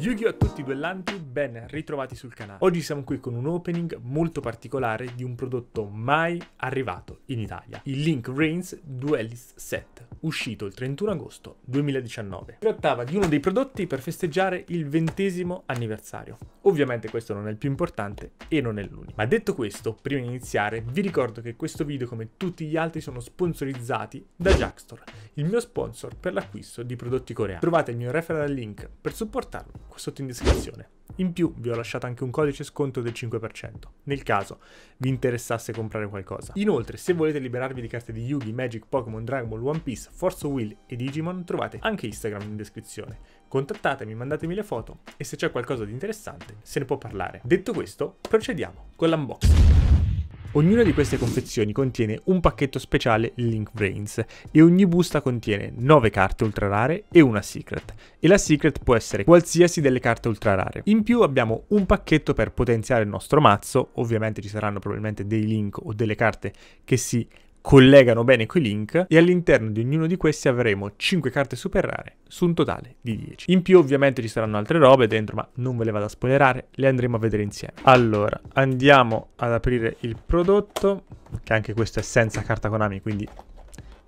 Yu-Gi-Oh! a tutti duellanti, ben ritrovati sul canale. Oggi siamo qui con un opening molto particolare di un prodotto mai arrivato in Italia, il Link Reigns Duelist Set, uscito il 31 agosto 2019. Si trattava di uno dei prodotti per festeggiare il ventesimo anniversario. Ovviamente questo non è il più importante e non è l'unico. Ma detto questo, prima di iniziare, vi ricordo che questo video, come tutti gli altri, sono sponsorizzati da Jackstore, il mio sponsor per l'acquisto di prodotti coreani. Trovate il mio referral link per supportarlo qua sotto in descrizione. In più vi ho lasciato anche un codice sconto del 5%, nel caso vi interessasse comprare qualcosa. Inoltre, se volete liberarvi di carte di Yugi, Magic, Pokémon, Dragon Ball, One Piece, Forza Will e Digimon, trovate anche Instagram in descrizione. Contattatemi, mandatemi le foto e se c'è qualcosa di interessante se ne può parlare. Detto questo, procediamo con l'unboxing. Ognuna di queste confezioni contiene un pacchetto speciale Link Brains e ogni busta contiene 9 carte ultra rare e una secret. E la secret può essere qualsiasi delle carte ultra rare. In più abbiamo un pacchetto per potenziare il nostro mazzo, ovviamente ci saranno probabilmente dei link o delle carte che si collegano bene quei link e all'interno di ognuno di questi avremo 5 carte super rare su un totale di 10. In più ovviamente ci saranno altre robe dentro ma non ve le vado a spoilerare, le andremo a vedere insieme. Allora andiamo ad aprire il prodotto che anche questo è senza carta Konami quindi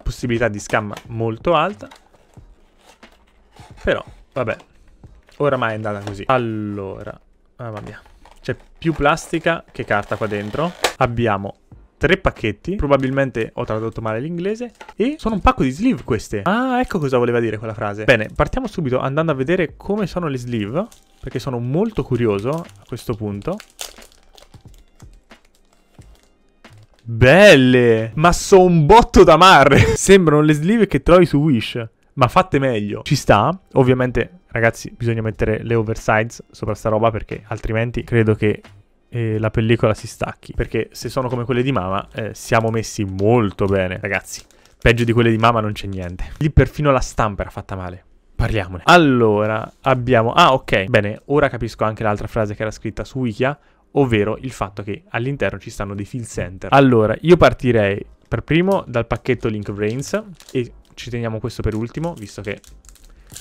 possibilità di scam molto alta. Però vabbè oramai è andata così. Allora mamma mia c'è più plastica che carta qua dentro. Abbiamo tre pacchetti, probabilmente ho tradotto male l'inglese, e sono un pacco di sleeve queste. Ah, ecco cosa voleva dire quella frase. Bene, partiamo subito andando a vedere come sono le sleeve, perché sono molto curioso a questo punto. Belle! Ma sono un botto da mare! Sembrano le sleeve che trovi su Wish, ma fatte meglio. Ci sta, ovviamente, ragazzi, bisogna mettere le oversize sopra sta roba perché altrimenti credo che e la pellicola si stacchi. Perché se sono come quelle di Mama, eh, siamo messi molto bene, ragazzi. Peggio di quelle di Mama non c'è niente. Lì perfino la stampa era fatta male. Parliamone. Allora, abbiamo... Ah, ok. Bene, ora capisco anche l'altra frase che era scritta su Wikia, ovvero il fatto che all'interno ci stanno dei fill center. Allora, io partirei per primo dal pacchetto Link Brains e ci teniamo questo per ultimo, visto che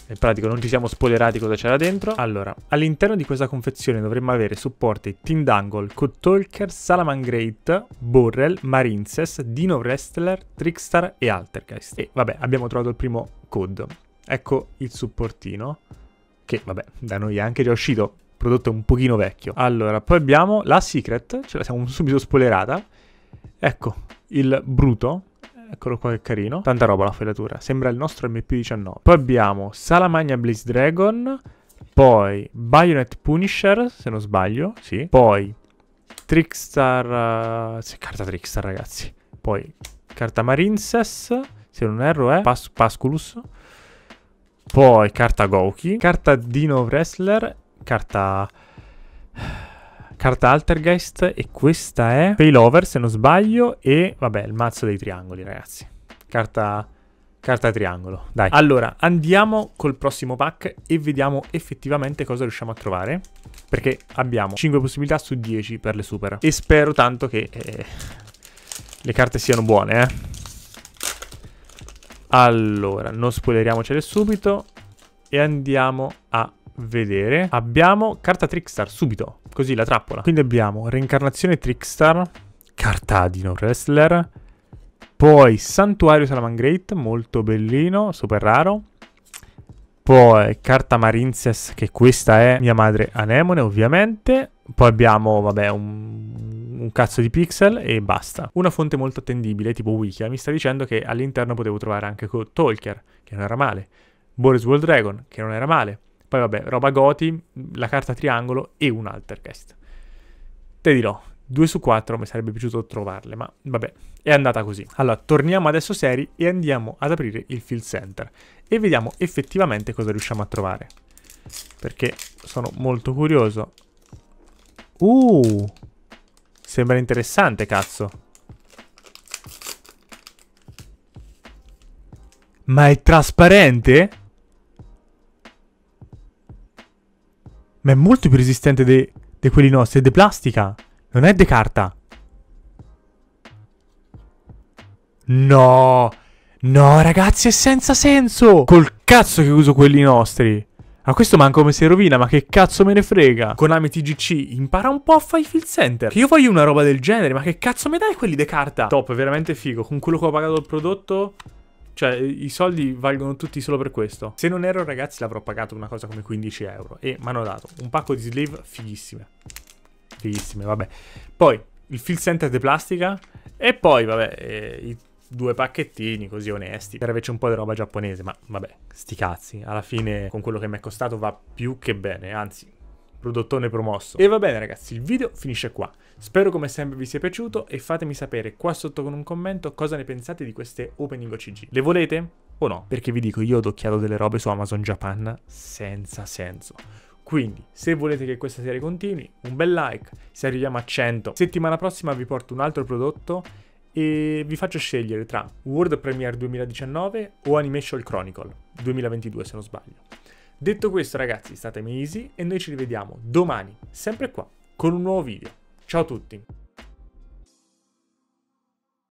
nel pratico non ci siamo spoilerati cosa c'era dentro. Allora, all'interno di questa confezione dovremmo avere supporti Tindangle, Cuttalker, Salamangrate, Borrel, Marinces, Dino Wrestler, Trickstar e Altergeist. E vabbè, abbiamo trovato il primo code. Ecco il supportino, che vabbè, da noi è anche già uscito, prodotto un pochino vecchio. Allora, poi abbiamo la Secret, ce la siamo subito spoilerata. Ecco, il Bruto, Eccolo qua che carino. Tanta roba la filatura. Sembra il nostro MP19. Poi abbiamo Salamagna Blaze Dragon. Poi Bayonet Punisher, se non sbaglio. Sì. Poi Trickstar... Uh, sì, carta Trickstar, ragazzi. Poi carta Marinses, se non erro è eh, Pas Pasculus. Poi carta Goki. Carta Dino Wrestler. Carta carta Altergeist e questa è Failover se non sbaglio e vabbè il mazzo dei triangoli ragazzi. Carta, carta triangolo, dai. Allora andiamo col prossimo pack e vediamo effettivamente cosa riusciamo a trovare perché abbiamo 5 possibilità su 10 per le super e spero tanto che eh, le carte siano buone eh. Allora, non spoileriamocele subito e andiamo a vedere. Abbiamo carta Trickstar subito, così la trappola. Quindi abbiamo reincarnazione Trickstar, carta Dino Wrestler, poi Santuario Salamangrate, molto bellino, super raro. Poi carta Marinces, che questa è mia madre Anemone ovviamente. Poi abbiamo, vabbè, un, un, cazzo di pixel e basta. Una fonte molto attendibile, tipo Wikia, mi sta dicendo che all'interno potevo trovare anche Talker, che non era male. Boris World Dragon, che non era male. Poi vabbè, roba Goti, la carta triangolo e un Altercast. Te dirò, 2 su 4 mi sarebbe piaciuto trovarle, ma vabbè, è andata così. Allora, torniamo adesso seri e andiamo ad aprire il Field Center e vediamo effettivamente cosa riusciamo a trovare. Perché sono molto curioso. Uh! Sembra interessante, cazzo. Ma è trasparente? Ma è molto più resistente di quelli nostri. È de plastica. Non è de carta. No. No, ragazzi, è senza senso. Col cazzo che uso quelli nostri. Ma questo manco come si rovina, ma che cazzo me ne frega? Konami TGC, impara un po' a fare i fill center. Che io voglio una roba del genere, ma che cazzo mi dai quelli de carta? Top, veramente figo. Con quello che ho pagato il prodotto... Cioè, i soldi valgono tutti solo per questo. Se non ero, ragazzi, l'avrò pagato una cosa come 15 euro. E mi hanno dato un pacco di sleeve fighissime. Fighissime, vabbè. Poi, il fill center di plastica. E poi, vabbè, eh, i due pacchettini così onesti. Era invece un po' di roba giapponese, ma vabbè, sti cazzi. Alla fine con quello che mi è costato va più che bene, anzi Prodottone promosso. E va bene ragazzi, il video finisce qua. Spero come sempre vi sia piaciuto e fatemi sapere qua sotto con un commento cosa ne pensate di queste opening OCG. Le volete o no? Perché vi dico, io ho occhiato delle robe su Amazon Japan senza senso. Quindi, se volete che questa serie continui, un bel like, se arriviamo a 100. Settimana prossima vi porto un altro prodotto e vi faccio scegliere tra World Premiere 2019 o Animation Chronicle 2022 se non sbaglio. Detto questo ragazzi, state easy e noi ci rivediamo domani, sempre qua, con un nuovo video. Ciao a tutti!